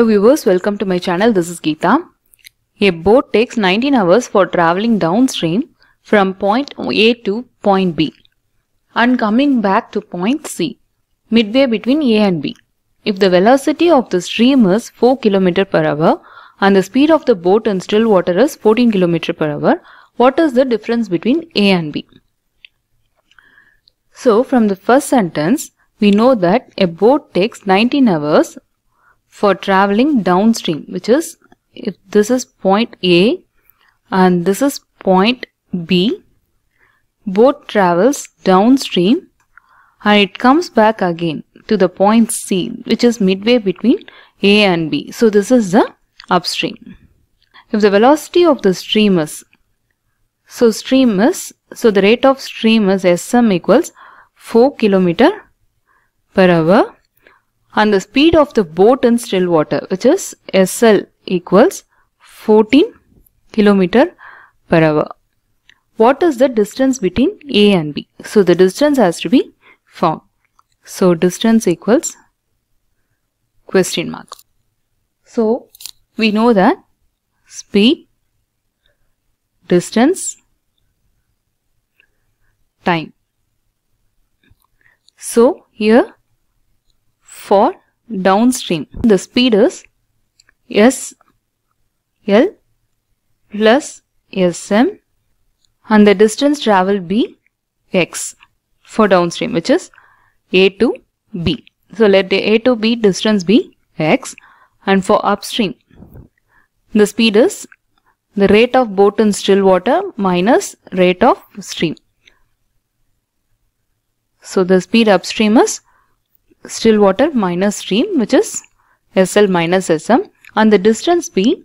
Hello viewers, welcome to my channel. This is Geeta. A boat takes 19 hours for traveling downstream from point A to point B and coming back to point C, midway between A and B. If the velocity of the stream is 4 km per hour and the speed of the boat in still water is 14 km per hour, what is the difference between A and B? So, from the first sentence, we know that a boat takes 19 hours for traveling downstream which is if this is point A and this is point B both travels downstream and it comes back again to the point C which is midway between A and B. So this is the upstream. If the velocity of the stream is so stream is so the rate of stream is Sm equals 4 kilometer per hour and the speed of the boat in still water which is SL equals 14 kilometer per hour. What is the distance between A and B? So the distance has to be found. So distance equals question mark. So we know that speed, distance, time. So here for downstream. The speed is S L plus Sm and the distance traveled be X for downstream which is A to B. So let the A to B distance be X and for upstream the speed is the rate of boat in still water minus rate of stream. So the speed upstream is still water minus stream which is SL minus SM and the distance B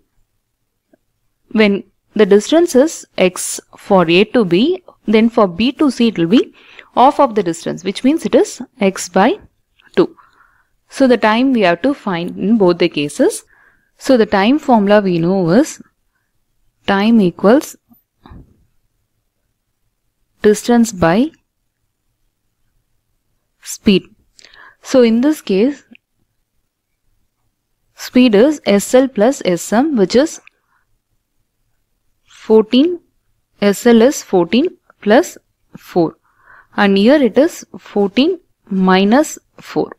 when the distance is X for A to B then for B to C it will be half of the distance which means it is X by 2. So the time we have to find in both the cases. So the time formula we know is time equals distance by speed. So in this case, speed is SL plus SM which is 14, SL is 14 plus 4 and here it is 14 minus 4.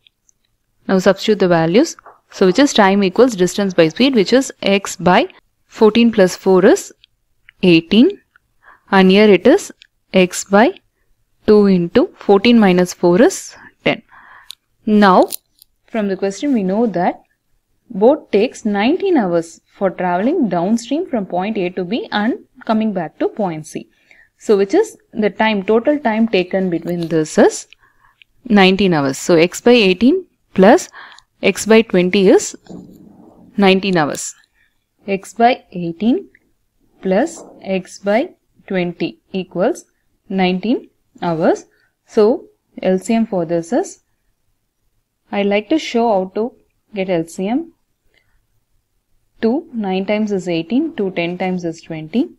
Now substitute the values. So which is time equals distance by speed which is x by 14 plus 4 is 18 and here it is x by 2 into 14 minus 4 is now, from the question we know that boat takes 19 hours for traveling downstream from point A to B and coming back to point C. So, which is the time, total time taken between this is 19 hours. So, x by 18 plus x by 20 is 19 hours. x by 18 plus x by 20 equals 19 hours. So, LCM for this is i like to show how to get LCM. 2, 9 times is 18, 2, 10 times is 20,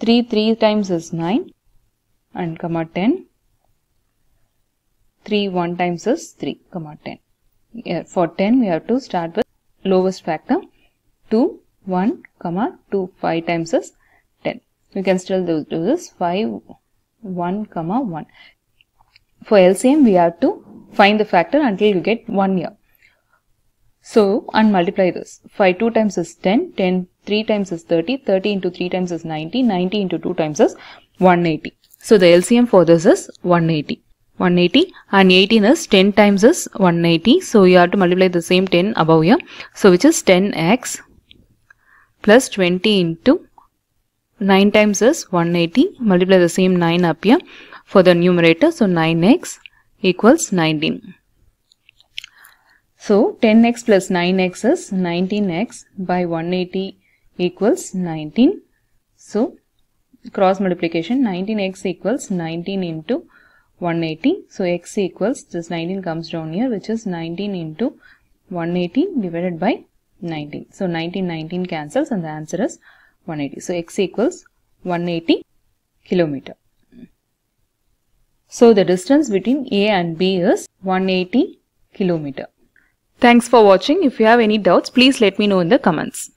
3, 3 times is 9 and comma 10, 3, 1 times is 3 comma 10. Here for 10 we have to start with lowest factor 2, 1 comma 2, 5 times is 10. You can still do this 5, 1 comma 1. For LCM, we have to find the factor until you get 1 year. So, and multiply this. 5 2 times is 10, 10 3 times is 30, 30 into 3 times is 90, 90 into 2 times is 180. So, the LCM for this is 180. 180 and 18 is 10 times is 180. So, you have to multiply the same 10 above here. So, which is 10x plus 20 into 9 times is 180. Multiply the same 9 up here for the numerator. So 9x equals 19. So 10x plus 9x is 19x by 180 equals 19. So cross multiplication 19x equals 19 into 180. So x equals this 19 comes down here which is 19 into 180 divided by 19. So 19, 19 cancels and the answer is 180. So x equals 180 kilometer. So the distance between A and B is 180 kilometer. Thanks for watching. If you have any doubts, please let me know in the comments.